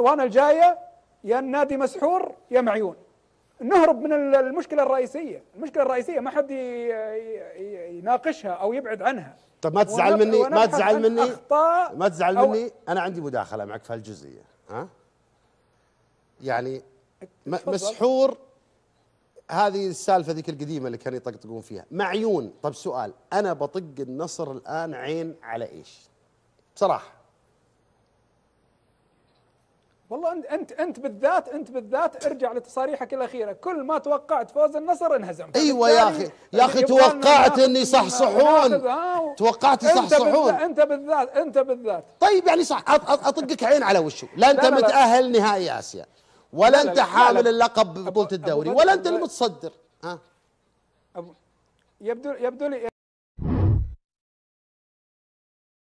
الاسطوانه الجايه يا النادي مسحور يا معيون نهرب من المشكله الرئيسيه المشكله الرئيسيه ما حد يناقشها او يبعد عنها طب ما تزعل مني ما تزعل مني ما تزعل مني انا عندي مداخله معك في هالجزئيه ها يعني مسحور هذه السالفه ذيك القديمه اللي كانوا يطقطقون فيها معيون طب سؤال انا بطق النصر الان عين على ايش بصراحه والله انت انت انت بالذات انت بالذات ارجع لتصاريحك الاخيره كل ما توقعت فوز النصر انهزم ايوه يا اخي يا اخي توقعت اني يصحصحون توقعت يصحصحون انت بالذات انت بالذات طيب يعني صح اطقك عين على وشه لا انت لا لا متاهل نهائي اسيا ولا انت حامل اللقب ببطوله الدوري ولا انت المتصدر ها أبو يبدو يبدو لي